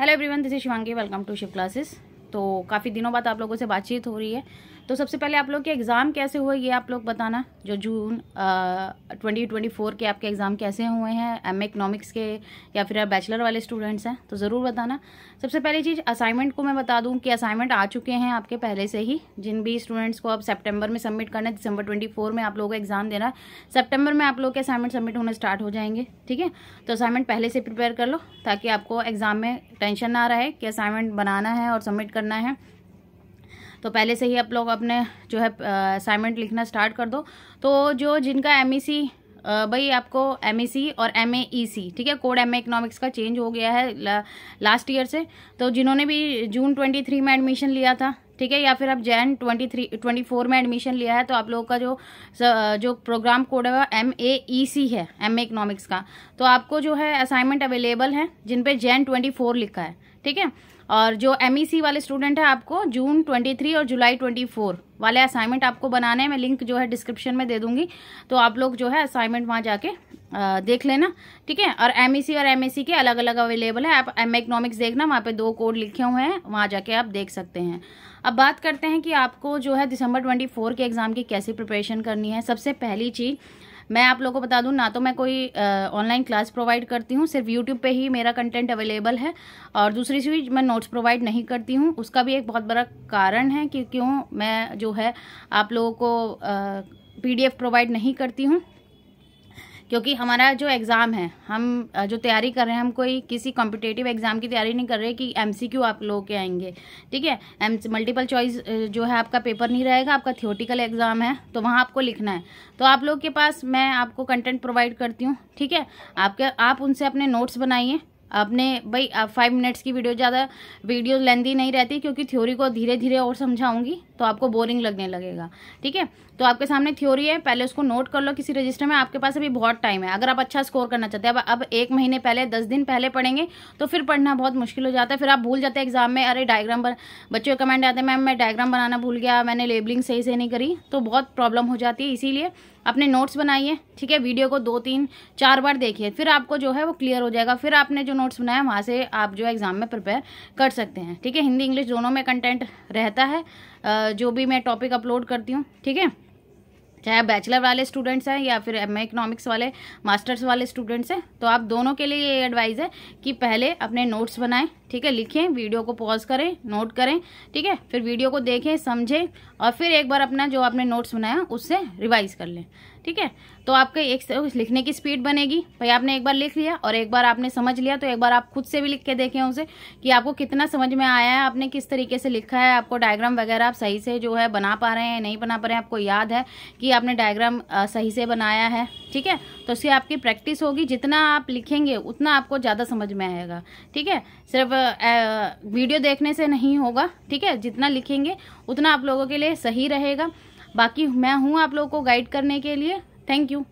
hello everyone this is Shivangi welcome to Shiv classes तो काफ़ी दिनों बाद आप लोगों से बातचीत हो रही है तो सबसे पहले आप लोग के एग्ज़ाम कैसे हुए ये आप लोग बताना जो जून ट्वेंटी ट्वेंटी फोर के आपके एग्ज़ाम कैसे हुए हैं एम इकनॉमिक्स के या फिर बैचलर वाले स्टूडेंट्स हैं तो ज़रूर बताना सबसे पहली चीज़ असाइनमेंट को मैं बता दूँ कि असाइनमेंट आ चुके हैं आपके पहले से ही जिन भी स्टूडेंट्स को आप सेप्टेम्बर में सबमिट करना है दिसंबर ट्वेंटी फोर में आप लोगों को एग्ज़ाम देना है सेप्टेम्बर में आप लोग के असाइनमेंट सबमिट होना स्टार्ट हो जाएंगे ठीक है तो असाइनमेंट पहले से प्रिपेयर कर लो ताकि आपको एग्ज़ाम में टेंशन ना रहे कि असाइनमेंट बनाना है और सबमिट करना है तो पहले से ही आप लोग अपने जो है असाइनमेंट लिखना स्टार्ट कर दो तो जो जिनका एम e भाई आपको एम e और एम e ठीक है कोड एम इकोनॉमिक्स का चेंज हो गया है ला, लास्ट ईयर से तो जिन्होंने भी जून 23 में एडमिशन लिया था ठीक है या फिर आप Jan twenty three twenty four में एडमिशन लिया है तो आप लोगों का जो जो प्रोग्राम कोड है वह एम ए ई सी है एम ए इकनॉमिक्स का तो आपको जो है असाइनमेंट अवेलेबल है जिन पे जैन ट्वेंटी फोर लिखा है ठीक है और जो एम ई सी वाले स्टूडेंट है आपको जून 23 और जुलाई 24 वाले असाइनमेंट आपको बनाने में लिंक जो है डिस्क्रिप्शन में दे दूंगी तो आप लोग जो है असाइनमेंट वहाँ जाके देख लेना ठीक है और एम e और एम e के अलग अलग अवेलेबल है आप एम इकोनॉमिक्स e देखना वहाँ पे दो कोड लिखे हुए हैं वहाँ जाके आप देख सकते हैं अब बात करते हैं कि आपको जो है दिसंबर ट्वेंटी फोर के एग्ज़ाम की कैसी प्रिपरेशन करनी है सबसे पहली चीज़ मैं आप लोगों को बता दूं ना तो मैं कोई ऑनलाइन क्लास प्रोवाइड करती हूँ सिर्फ यूट्यूब पे ही मेरा कंटेंट अवेलेबल है और दूसरी चीज़ मैं नोट्स प्रोवाइड नहीं करती हूँ उसका भी एक बहुत बड़ा कारण है कि क्यों मैं जो है आप लोगों को पी प्रोवाइड नहीं करती हूँ क्योंकि हमारा जो एग्ज़ाम है हम जो तैयारी कर रहे हैं हम कोई किसी कॉम्पिटेटिव एग्ज़ाम की तैयारी नहीं कर रहे कि एमसीक्यू आप लोगों के आएंगे ठीक है एम मल्टीपल चॉइस जो है आपका पेपर नहीं रहेगा आपका थियोटिकल एग्ज़ाम है तो वहाँ आपको लिखना है तो आप लोग के पास मैं आपको कंटेंट प्रोवाइड करती हूँ ठीक है आपके आप उनसे अपने नोट्स बनाइए आपने भाई फाइव मिनट्स की वीडियो ज़्यादा वीडियो लेंदी नहीं रहती क्योंकि थ्योरी को धीरे धीरे और समझाऊंगी तो आपको बोरिंग लगने लगेगा ठीक है तो आपके सामने थ्योरी है पहले उसको नोट कर लो किसी रजिस्टर में आपके पास अभी बहुत टाइम है अगर आप अच्छा स्कोर करना चाहते हैं अब अब एक महीने पहले दस दिन पहले पढ़ेंगे तो फिर पढ़ना बहुत मुश्किल हो जाता है फिर आप भूल जाते हैं एग्जाम में अरे डायग्राम बन बच्चों के कमेंट आते हैं मैम मैं डायग्राम बनाना भूल गया मैंने लेबलिंग सही से नहीं करी तो बहुत प्रॉब्लम हो जाती है इसीलिए अपने नोट्स बनाइए ठीक है वीडियो को दो तीन चार बार देखिए फिर आपको जो है वो क्लियर हो जाएगा फिर आपने जो नोट्स बनाया वहाँ से आप जो एग्ज़ाम में प्रिपेयर कर सकते हैं ठीक है हिंदी इंग्लिश दोनों में कंटेंट रहता है जो भी मैं टॉपिक अपलोड करती हूँ ठीक है चाहे बैचलर वाले स्टूडेंट्स हैं या फिर एम इकोनॉमिक्स वाले मास्टर्स वाले स्टूडेंट्स हैं तो आप दोनों के लिए ये एडवाइस है कि पहले अपने नोट्स बनाएं ठीक है लिखें वीडियो को पॉज करें नोट करें ठीक है फिर वीडियो को देखें समझें और फिर एक बार अपना जो आपने नोट्स बनाया उससे रिवाइज कर लें ठीक है तो आपके एक लिखने की स्पीड बनेगी भाई आपने एक बार लिख लिया और एक बार आपने समझ लिया तो एक बार आप खुद से भी लिख के देखें उसे कि आपको कितना समझ में आया है आपने किस तरीके से लिखा है आपको डायग्राम वगैरह आप सही से जो है बना पा रहे हैं नहीं बना पा रहे हैं आपको याद है कि आपने डायग्राम सही से बनाया है ठीक है तो उसकी आपकी प्रैक्टिस होगी जितना आप लिखेंगे उतना आपको ज़्यादा समझ में आएगा ठीक है सिर्फ वीडियो देखने से नहीं होगा ठीक है जितना लिखेंगे उतना आप लोगों के लिए सही रहेगा बाकी मैं हूँ आप लोगों को गाइड करने के लिए थैंक यू